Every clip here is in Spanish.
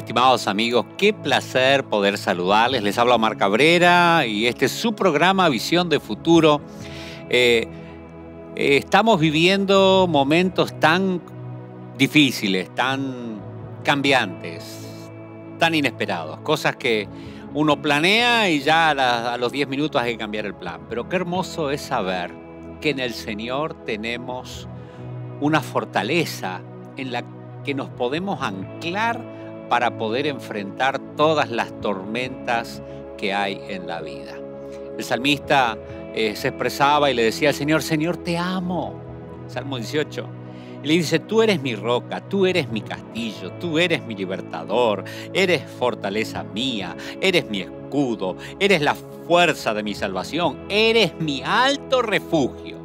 Estimados amigos, qué placer poder saludarles. Les habla Omar Cabrera y este es su programa Visión de Futuro. Eh, estamos viviendo momentos tan difíciles, tan cambiantes, tan inesperados, cosas que uno planea y ya a los 10 minutos hay que cambiar el plan. Pero qué hermoso es saber que en el Señor tenemos una fortaleza en la que nos podemos anclar para poder enfrentar todas las tormentas que hay en la vida. El salmista eh, se expresaba y le decía al Señor, Señor, te amo. Salmo 18. Y le dice, tú eres mi roca, tú eres mi castillo, tú eres mi libertador, eres fortaleza mía, eres mi escudo, eres la fuerza de mi salvación, eres mi alto refugio.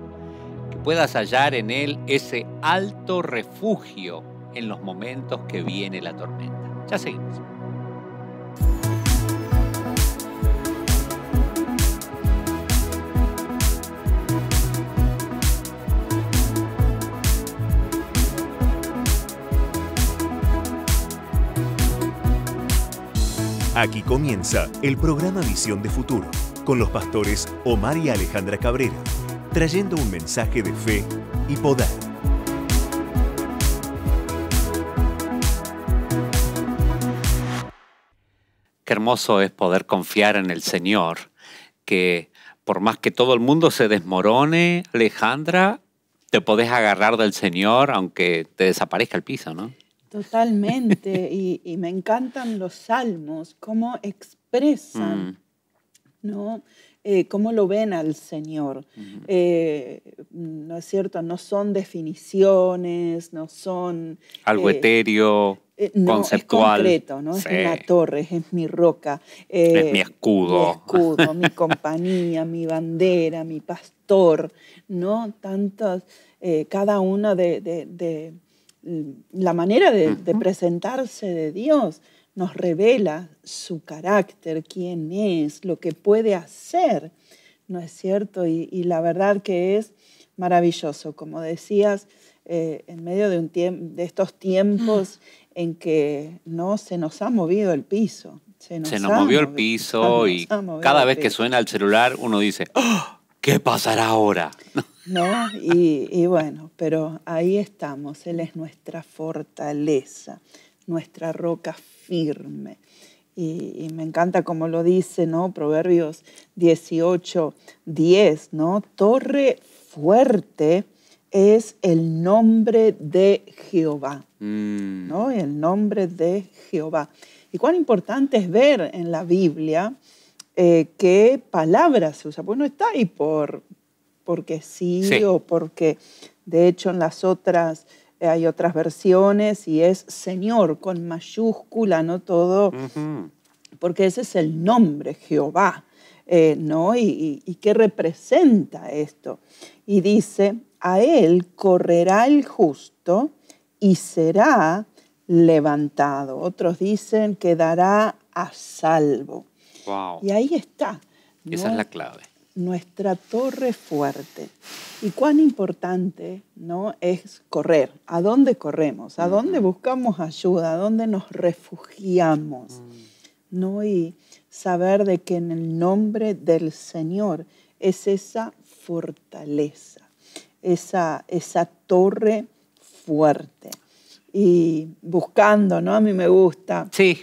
Que puedas hallar en él ese alto refugio en los momentos que viene la tormenta. Ya seguimos. Aquí comienza el programa Visión de Futuro con los pastores Omar y Alejandra Cabrera, trayendo un mensaje de fe y poder. Qué hermoso es poder confiar en el Señor, que por más que todo el mundo se desmorone, Alejandra, te podés agarrar del Señor aunque te desaparezca el piso, ¿no? Totalmente, y, me encantan los salmos, cómo expresan, mm. ¿no? Eh, cómo lo ven al Señor. Eh, mm, no es cierto, no son definiciones, no son... Algo eh, etéreo. Eh, no, conceptual. Es concreto, ¿no? Es una torre, es, mi roca. es eh, mi escudo. Mi compañía, mi bandera, mi pastor, ¿no? Tantas, eh, cada una de, mm, la manera de, presentarse de Dios nos revela su carácter, quién es, lo que puede hacer, ¿no es cierto? Y, la verdad que es maravilloso, como decías, en medio de, estos tiempos en que no se nos ha movido el piso. Se nos, movió el piso y cada vez que suena el celular uno dice, ¡Oh! ¿qué pasará ahora? ¿no? Y, bueno, pero ahí estamos, Él es nuestra fortaleza, nuestra roca firme. Y, me encanta como lo dice, ¿no? Proverbios 18, 10, ¿no? Torre fuerte es el nombre de Jehová, mm. ¿no? El nombre de Jehová. Y cuán importante es ver en la Biblia eh, qué palabra se usa, pues no está ahí por, porque sí, o porque, de hecho, en las otras eh, hay otras versiones y es Señor con mayúscula, no todo, porque ese es el nombre, Jehová. Eh, ¿no? y, qué representa esto. Y dice, a él correrá el justo y será levantado. Otros dicen quedará a salvo. Y ahí está. Esa es la clave. Nuestra torre fuerte. Y cuán importante ¿no? es correr. ¿A dónde corremos? ¿A dónde buscamos ayuda? ¿A dónde nos refugiamos? Mm. ¿No? Y saber de que en el nombre del Señor es esa fortaleza esa, esa torre fuerte. Y buscando, ¿no? A mí me gusta. Sí.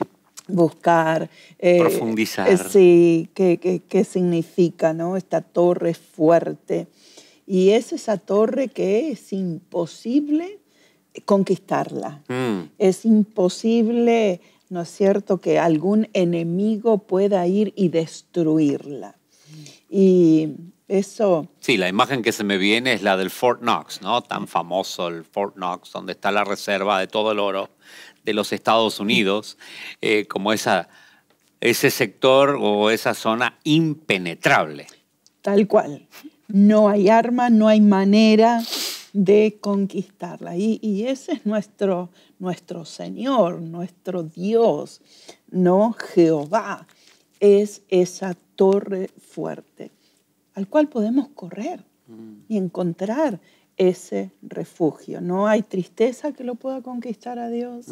Buscar. Eh, Profundizar. Eh, sí, qué, qué, significa, ¿no? Esta torre fuerte. Y es esa torre que es imposible conquistarla. Mm. Es imposible, ¿no es cierto?, que algún enemigo pueda ir y destruirla. Y Sí, la imagen que se me viene es la del Fort Knox, ¿no? Tan famoso el Fort Knox, donde está la reserva de todo el oro de los Estados Unidos, eh, como ese sector o esa zona impenetrable. Tal cual. No hay arma, no hay manera de conquistarla. Y, ese es nuestro, nuestro Señor, nuestro Dios, ¿no? Jehová es esa torre fuerte al cual podemos correr mm. y encontrar ese refugio. No hay tristeza que lo pueda conquistar a Dios.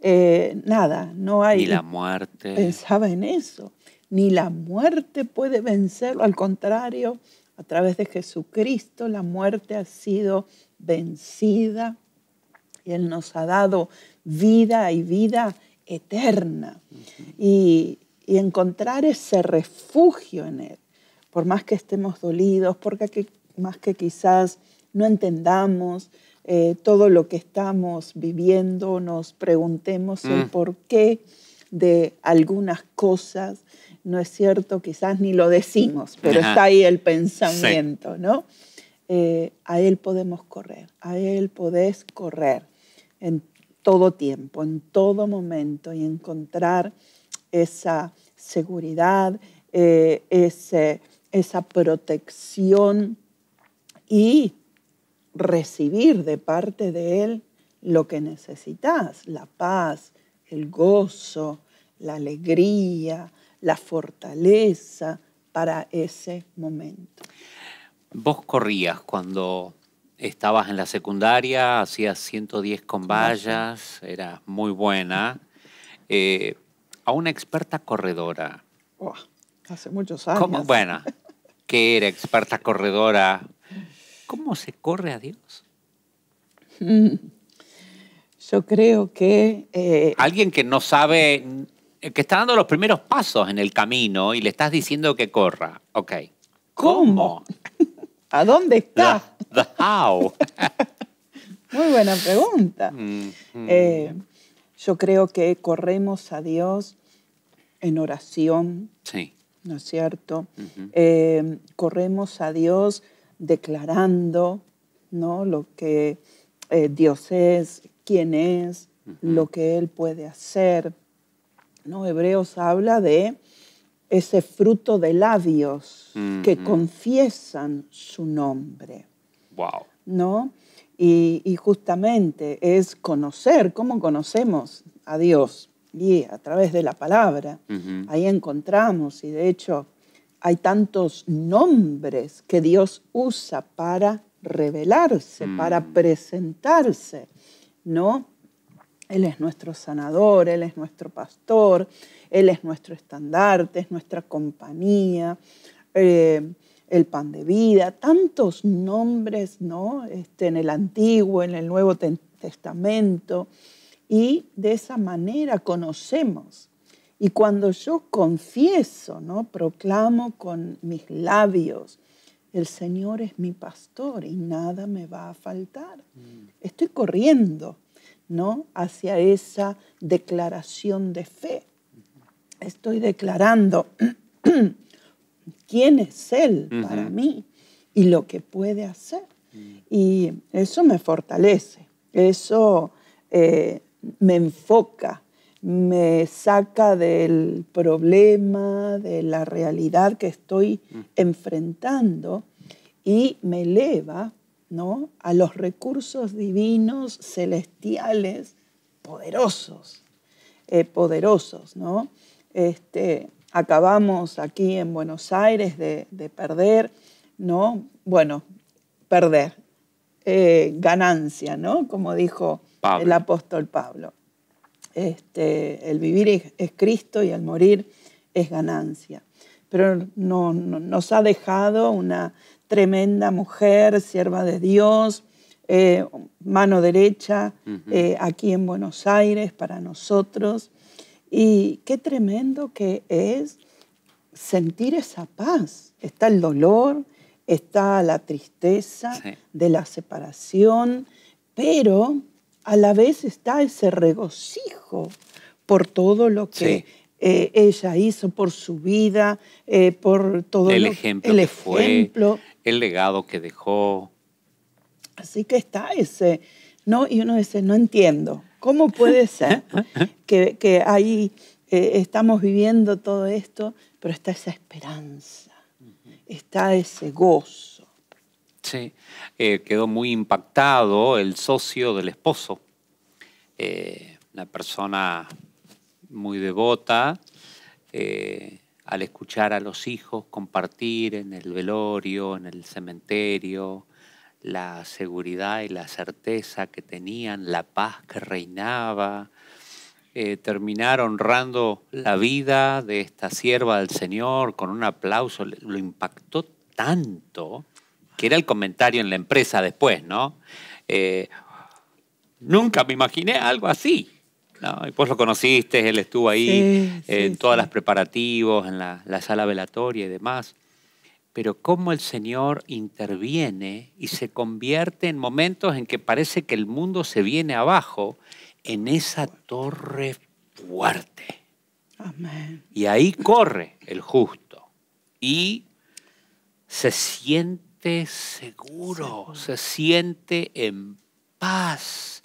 Eh, nada, no hay... Ni la muerte. Pensaba en eso. Ni la muerte puede vencerlo. Al contrario, a través de Jesucristo la muerte ha sido vencida. Y Él nos ha dado vida y vida eterna. y encontrar ese refugio en Él por más que estemos dolidos, por más que quizás no entendamos eh, todo lo que estamos viviendo, nos preguntemos el mm. porqué de algunas cosas, no es cierto, quizás ni lo decimos, pero está ahí el pensamiento, ¿no? Eh, a Él podemos correr, a Él podés correr en todo tiempo, en todo momento y encontrar esa seguridad, eh, ese esa protección y recibir de parte de Él lo que necesitas, la paz, el gozo, la alegría, la fortaleza para ese momento. Vos corrías cuando estabas en la secundaria, hacías 110 con vallas, eras muy buena. Eh, a una experta corredora. hace muchos años. ¿Cómo? buena? que era experta corredora, ¿cómo se corre a Dios? Yo creo que... Eh, Alguien que no sabe, que está dando los primeros pasos en el camino y le estás diciendo que corra. Ok. ¿Cómo? ¿A dónde está? The, how. Muy buena pregunta. Mm, mm, eh, yo creo que corremos a Dios en oración. Sí. ¿no es cierto? Eh, corremos a Dios declarando, ¿no? Lo que eh, Dios es, quién es, lo que Él puede hacer. ¿no? Hebreos habla de ese fruto de labios que confiesan su nombre. Wow. ¿No? Y, y justamente es conocer, ¿cómo conocemos a Dios? y a través de la palabra. Ahí encontramos, y de hecho hay tantos nombres que Dios usa para revelarse, mm. para presentarse, ¿no? Él es nuestro sanador, Él es nuestro pastor, Él es nuestro estandarte, es nuestra compañía, eh, el pan de vida, tantos nombres, ¿no? Este, en el Antiguo, en el Nuevo Testamento y de esa manera conocemos. Y cuando yo confieso, ¿no? proclamo con mis labios, el Señor es mi pastor y nada me va a faltar. Mm. Estoy corriendo ¿no? hacia esa declaración de fe. Estoy declarando quién es Él para mí y lo que puede hacer. Mm. Y eso me fortalece, eso eh, me enfoca, me saca del problema, de la realidad que estoy mm. enfrentando y me eleva ¿no? a los recursos divinos, celestiales, poderosos, eh, poderosos. ¿no? Este, acabamos aquí en Buenos Aires de, perder, ¿no? bueno, perder, eh, ganancia, ¿no? como dijo el apóstol Pablo. Este, el vivir es, Cristo y el morir es ganancia. Pero no, nos ha dejado una tremenda mujer, sierva de Dios, eh, mano derecha eh, aquí en Buenos Aires para nosotros. Y qué tremendo que es sentir esa paz. Está el dolor, está la tristeza de la separación, pero a la vez está ese regocijo por todo lo que eh, ella hizo, por su vida, eh, por todo el ejemplo el fue, el legado que dejó. Así que está ese, ¿no? Y uno dice, no entiendo, ¿cómo puede ser que, ahí eh, estamos viviendo todo esto, pero está esa esperanza, está ese gozo? Eh, quedó muy impactado el socio del esposo, eh, una persona muy devota, eh, al escuchar a los hijos compartir en el velorio, en el cementerio, la seguridad y la certeza que tenían, la paz que reinaba, terminar honrando la vida de esta sierva del Señor con un aplauso, lo impactó tanto que era el comentario en la empresa después, ¿no? Eh, nunca me imaginé algo así. Y vos lo conociste, él estuvo ahí eh, en todas las preparativos, en la, la, sala velatoria y demás. Pero cómo el Señor interviene y se convierte en momentos en que parece que el mundo se viene abajo, en esa torre fuerte. Amén. Y ahí corre el justo y se siente siente seguro, se siente en paz.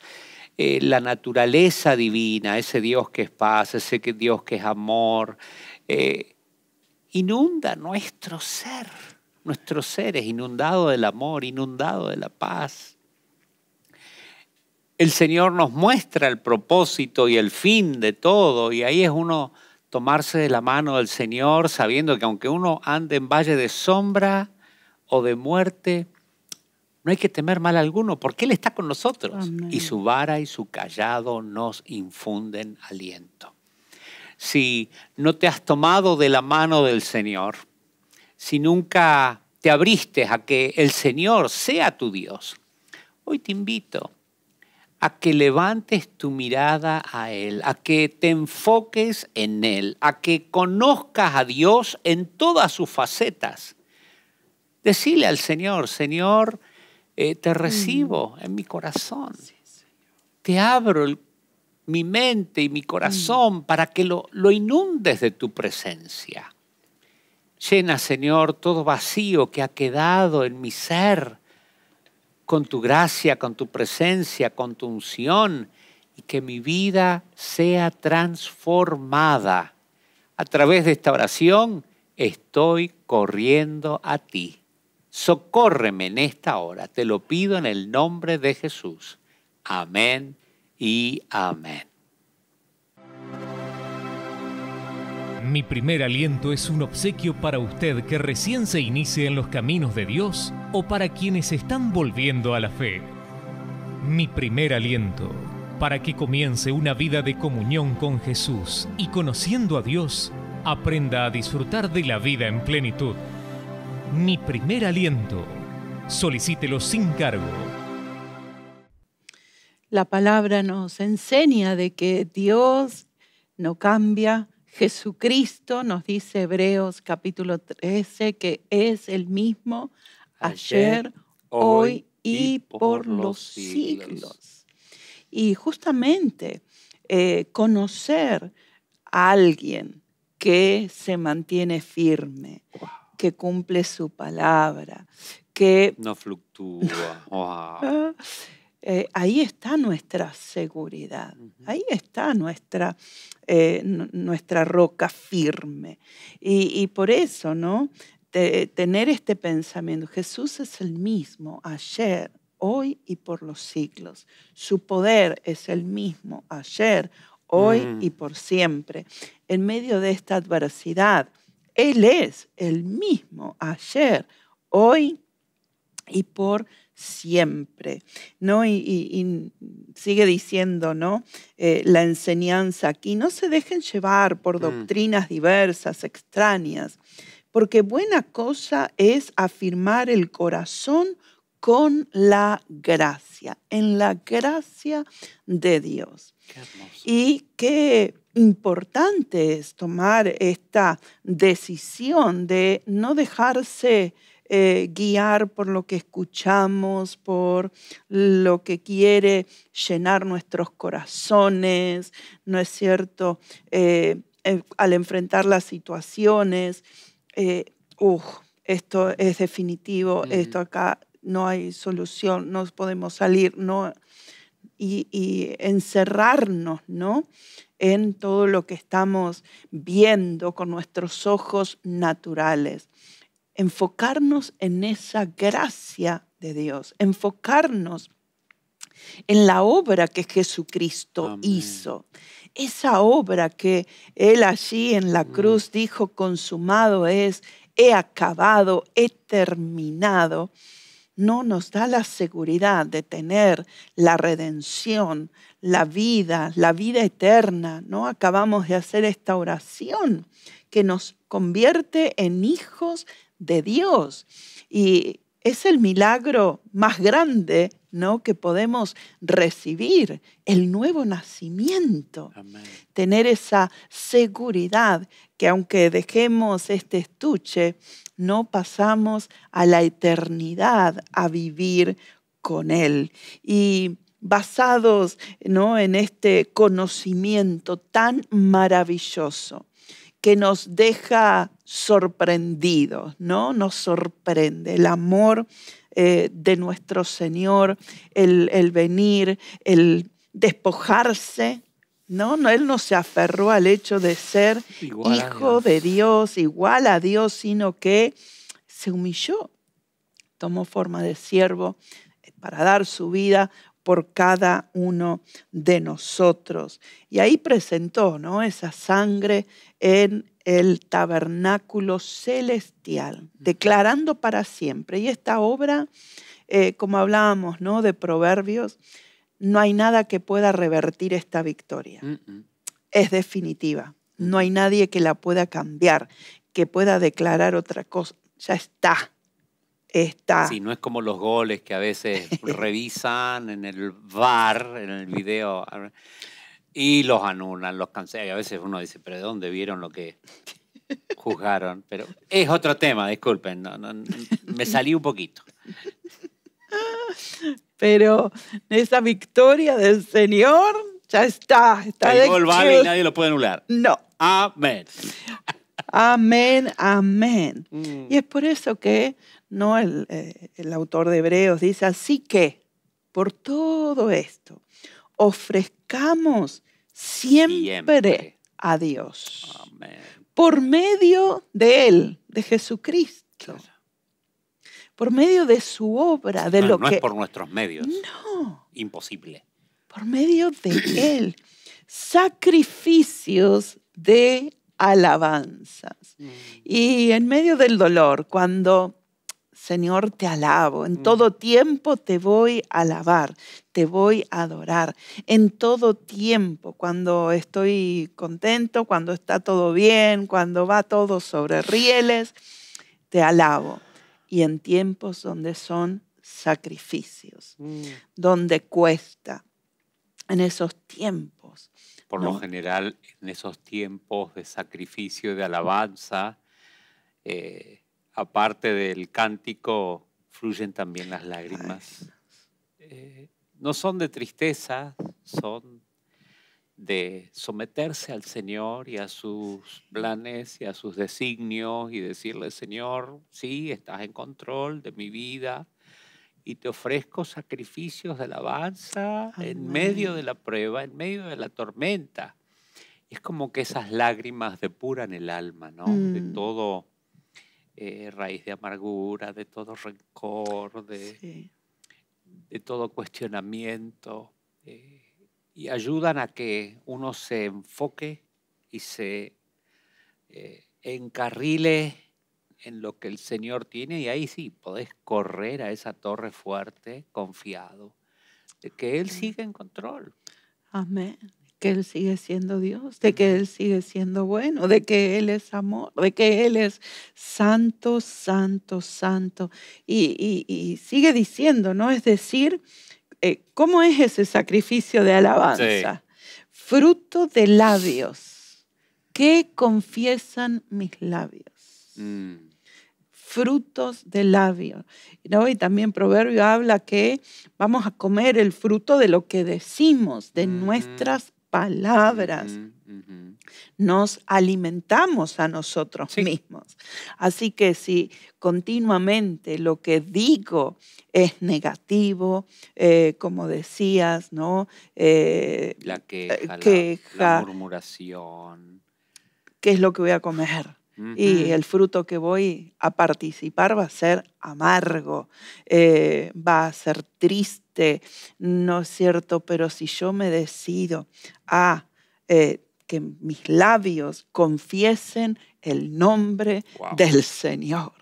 Eh, la naturaleza divina, ese Dios que es paz, ese Dios que es amor, eh, inunda nuestro ser. Nuestro ser es inundado del amor, inundado de la paz. El Señor nos muestra el propósito y el fin de todo y ahí es uno tomarse de la mano del Señor sabiendo que aunque uno ande en valle de sombra, o de muerte, no hay que temer mal alguno, porque Él está con nosotros. Y su vara y su callado nos infunden aliento. Si no te has tomado de la mano del Señor, si nunca te abriste a que el Señor sea tu Dios, hoy te invito a que levantes tu mirada a Él, a que te enfoques en Él, a que conozcas a Dios en todas sus facetas Decile al Señor, Señor, eh, te mm. recibo en mi corazón. Te abro mi mente y mi mm. corazón para que lo inundes de tu presencia. Llena, Señor, todo vacío que ha quedado en mi ser con tu gracia, con tu presencia, con tu unción y que mi vida sea transformada. A través de esta oración estoy corriendo a ti. Socórreme en esta hora, te lo pido en el nombre de Jesús. Amén y amén. Mi primer aliento es un obsequio para usted que recién se inicie en los caminos de Dios o para quienes están volviendo a la fe. Mi primer aliento para que comience una vida de comunión con Jesús y conociendo a Dios, aprenda a disfrutar de la vida en plenitud. Mi primer aliento. Solicítelo sin cargo. La palabra nos enseña de que Dios no cambia. Jesucristo nos dice Hebreos capítulo 13 que es el mismo ayer, hoy y por, los siglos. Y justamente eh, conocer a alguien que se mantiene firme, que cumple su palabra, que... No fluctúa. Eh, ahí está nuestra seguridad, ahí está nuestra, eh, nuestra roca firme. Y, por eso, ¿no? tener este pensamiento, Jesús es el mismo ayer, hoy y por los siglos. Su poder es el mismo ayer, hoy mm. y por siempre. En medio de esta adversidad, él es el mismo ayer, hoy y por siempre. ¿no? Y, sigue diciendo ¿no? Eh, la enseñanza aquí, no se dejen llevar por mm. doctrinas diversas, extrañas, porque buena cosa es afirmar el corazón con la gracia, en la gracia de Dios. y que importante es tomar esta decisión de no dejarse eh, guiar por lo que escuchamos, por lo que quiere llenar nuestros corazones, ¿no es cierto? Eh, eh, al enfrentar las situaciones, uh, esto es definitivo, mm. esto acá no hay solución, no podemos salir, no, y, encerrarnos, En todo lo que estamos viendo con nuestros ojos naturales. Enfocarnos en esa gracia de Dios, enfocarnos en la obra que Jesucristo hizo. Esa obra que Él allí en la mm. cruz dijo, consumado es, he acabado, he terminado no nos da la seguridad de tener la redención, la vida, la vida eterna. No acabamos de hacer esta oración que nos convierte en hijos de Dios. Y es el milagro más grande ¿no? que podemos recibir, el nuevo nacimiento, tener esa seguridad que aunque dejemos este estuche no pasamos a la eternidad a vivir con Él. Y basados ¿no? en este conocimiento tan maravilloso que nos deja sorprendidos, ¿no? Nos sorprende el amor eh, de nuestro Señor, el venir, el despojarse no, no, él no se aferró al hecho de ser hijo de Dios, igual a Dios, sino que se humilló, tomó forma de siervo eh, para dar su vida por cada uno de nosotros. Y ahí presentó ¿no? esa sangre en el tabernáculo celestial, declarando para siempre. Y esta obra, eh, como hablábamos ¿no? de Proverbios, no hay nada que pueda revertir esta victoria. Es definitiva. No hay nadie que la pueda cambiar, que pueda declarar otra cosa. Ya está. Está. Sí, no es como los goles que a veces revisan en el bar, en el video, y los anulan, los cancelan. Y a veces uno dice, pero ¿de dónde vieron lo que juzgaron? Pero es otro tema, disculpen, me salí un poquito. Pero esa victoria del Señor ya está. está el y nadie lo puede anular. No. Amén. Amén, amén. Mm. Y es por eso que no eh, el, autor de Hebreos dice, así que por todo esto ofrezcamos siempre, a Dios. Amén. Por medio de Él, de Jesucristo por medio de su obra, de lo que... No es por nuestros medios. No. Imposible. Por medio de Él. Sacrificios de alabanzas. Mm. Y en medio del dolor, cuando, Señor, te alabo, en mm. todo tiempo te voy a alabar, te voy a adorar, en todo tiempo, cuando estoy contento, cuando está todo bien, cuando va todo sobre rieles, te alabo y en tiempos donde son sacrificios, mm. donde cuesta, en esos tiempos. Por lo general, en esos tiempos de sacrificio, de alabanza, eh, aparte del cántico, fluyen también las lágrimas. Eh, no son de tristeza, son de someterse al Señor y a sus planes y a sus designios y decirle, Señor, sí, estás en control de mi vida y te ofrezco sacrificios de alabanza en medio de la prueba, en medio de la tormenta. Es como que esas lágrimas depuran el alma, ¿no? De mm. todo eh, raíz de amargura, de todo rencor, de, de todo cuestionamiento. Eh, y ayudan a que uno se enfoque y se eh, encarrile en lo que el Señor tiene y ahí sí, podés correr a esa torre fuerte confiado de que Él sigue en control. Amén. Que Él sigue siendo Dios, de que Él sigue siendo bueno, de que Él es amor, de que Él es santo, santo, santo. y sigue diciendo, ¿no? Es decir, eh, ¿cómo es ese sacrificio de alabanza? Fruto de labios. ¿Qué confiesan mis labios? Mm. Frutos de labios. Y también Proverbio habla que vamos a comer el fruto de lo que decimos, de nuestras palabras. Nos alimentamos a nosotros mismos. Así que si continuamente lo que digo es negativo, eh, como decías, ¿no? Eh, eh, la queja, la, murmuración. ¿Qué es lo que voy a comer? Y el fruto que voy a participar va a ser amargo, va a ser triste, no es cierto, pero si yo me decido a que mis labios confiesen el nombre del Señor.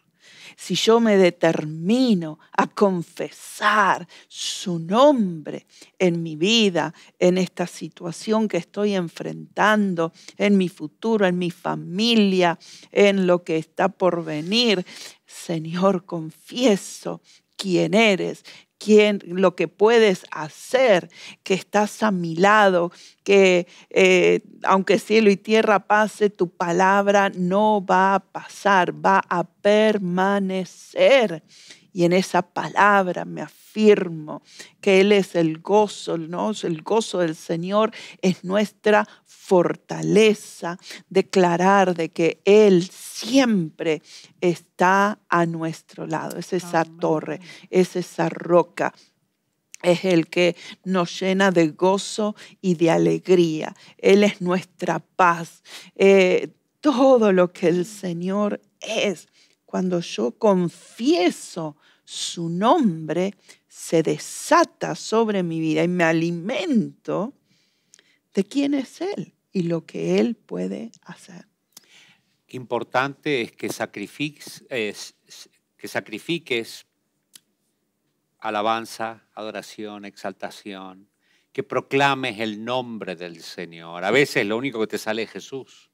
Si yo me determino a confesar su nombre en mi vida, en esta situación que estoy enfrentando, en mi futuro, en mi familia, en lo que está por venir, Señor, confieso quién eres, lo que puedes hacer, que estás a mi lado, que eh, aunque cielo y tierra pase, tu palabra no va a pasar, va a permanecer y en esa palabra me afirmo que Él es el gozo, El gozo del Señor es nuestra fortaleza, declarar de que Él siempre está a nuestro lado, es esa torre, es esa roca es el que nos llena de gozo y de alegría. Él es nuestra paz. Eh, todo lo que el Señor es, cuando yo confieso su nombre se desata sobre mi vida y me alimento de quién es Él y lo que Él puede hacer. importante es que sacrifiques, alabanza, adoración, exaltación, que proclames el nombre del Señor. A veces lo único que te sale es Jesús,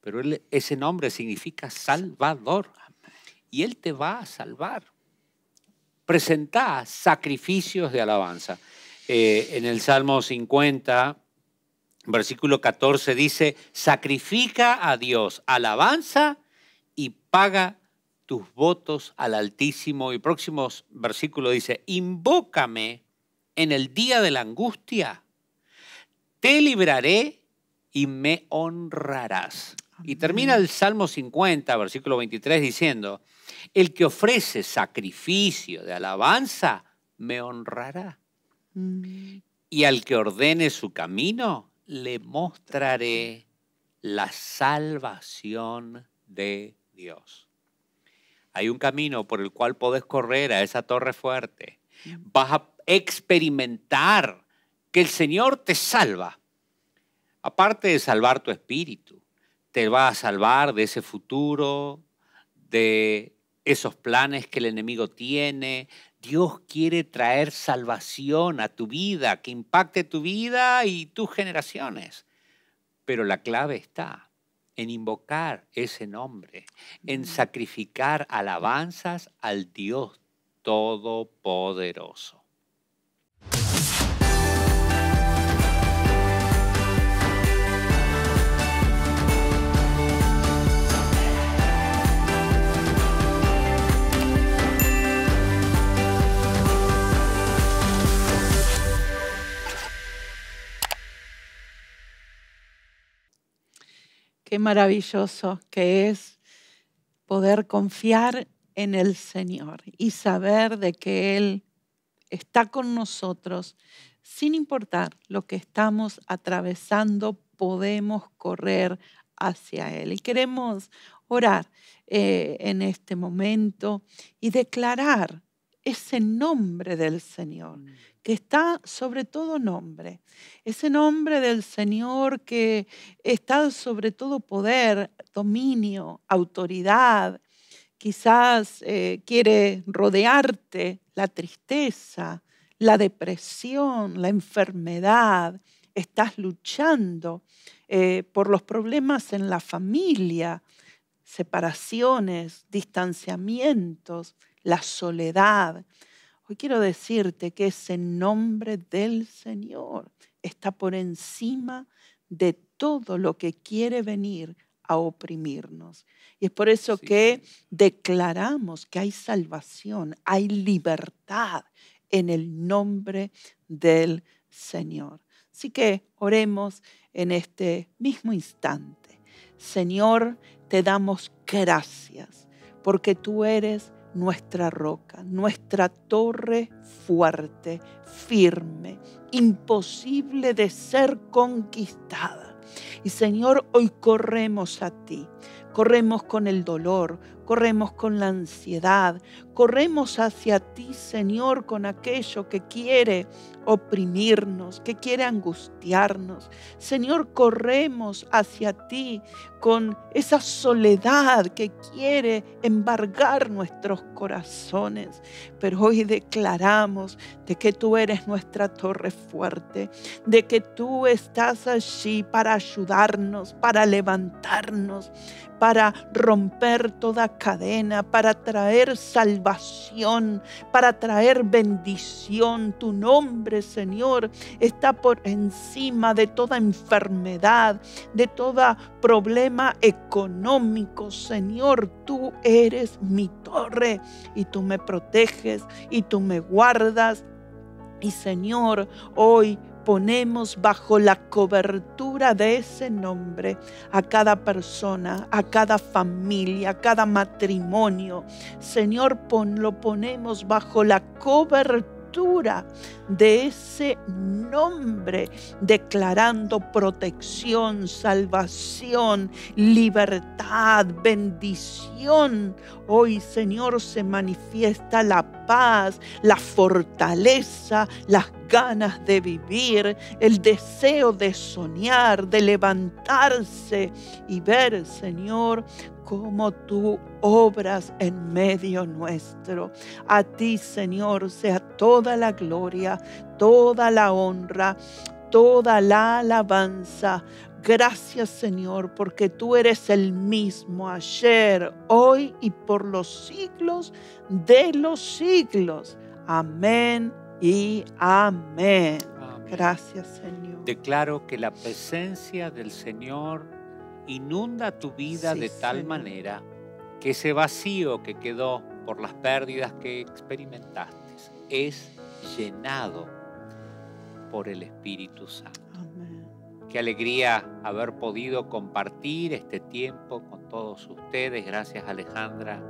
pero ese nombre significa Salvador y Él te va a salvar. Presenta sacrificios de alabanza. Eh, en el Salmo 50, versículo 14, dice, sacrifica a Dios alabanza y paga tus votos al Altísimo. Y próximo versículo dice, invócame en el día de la angustia, te libraré y me honrarás. Y termina el Salmo 50, versículo 23, diciendo, el que ofrece sacrificio de alabanza, me honrará. Mm. Y al que ordene su camino, le mostraré la salvación de Dios. Hay un camino por el cual podés correr a esa torre fuerte. Mm. Vas a experimentar que el Señor te salva. Aparte de salvar tu espíritu, te va a salvar de ese futuro, de esos planes que el enemigo tiene. Dios quiere traer salvación a tu vida, que impacte tu vida y tus generaciones. Pero la clave está en invocar ese nombre, en mm. sacrificar alabanzas al Dios Todopoderoso. Qué maravilloso que es poder confiar en el Señor y saber de que Él está con nosotros. Sin importar lo que estamos atravesando, podemos correr hacia Él. Y queremos orar eh, en este momento y declarar ese nombre del Señor, mm. que está sobre todo nombre, ese nombre del Señor que está sobre todo poder, dominio, autoridad. Quizás eh, quiere rodearte la tristeza, la depresión, la enfermedad, estás luchando eh, por los problemas en la familia, separaciones, distanciamientos, la soledad. Hoy quiero decirte que ese nombre del Señor está por encima de todo lo que quiere venir a oprimirnos. Y es por eso que declaramos que hay salvación, hay libertad en el nombre del Señor. Así que oremos en este mismo instante. Señor, te damos gracias porque tú eres nuestra roca, nuestra torre fuerte, firme, imposible de ser conquistada. Y Señor, hoy corremos a ti, corremos con el dolor, corremos con la ansiedad, corremos hacia ti, Señor, con aquello que quiere oprimirnos, que quiere angustiarnos. Señor, corremos hacia ti con esa soledad que quiere embargar nuestros corazones. Pero hoy declaramos de que tú eres nuestra torre fuerte, de que tú estás allí para ayudarnos, para levantarnos, para romper toda cadena, para traer salvación para traer bendición. Tu nombre, Señor, está por encima de toda enfermedad, de todo problema económico. Señor, tú eres mi torre y tú me proteges y tú me guardas. Y Señor, hoy ponemos bajo la cobertura de ese nombre a cada persona, a cada familia, a cada matrimonio. Señor, lo ponemos bajo la cobertura de ese nombre, declarando protección, salvación, libertad, bendición. Hoy, Señor, se manifiesta la paz, la fortaleza, las ganas de vivir, el deseo de soñar, de levantarse y ver, Señor, cómo tú obras en medio nuestro. A ti, Señor, sea toda la gloria, toda la honra, toda la alabanza. Gracias Señor, porque tú eres el mismo ayer, hoy y por los siglos de los siglos. Amén y amén. Gracias Señor. Declaro que la presencia del Señor inunda tu vida de tal manera que ese vacío que quedó por las pérdidas que experimentaste es llenado por el Espíritu Santo. Qué alegría haber podido compartir este tiempo con todos ustedes. Gracias Alejandra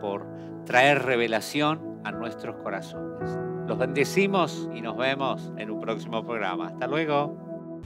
por traer revelación a nuestros corazones. Los bendecimos y nos vemos en un próximo programa. Hasta luego.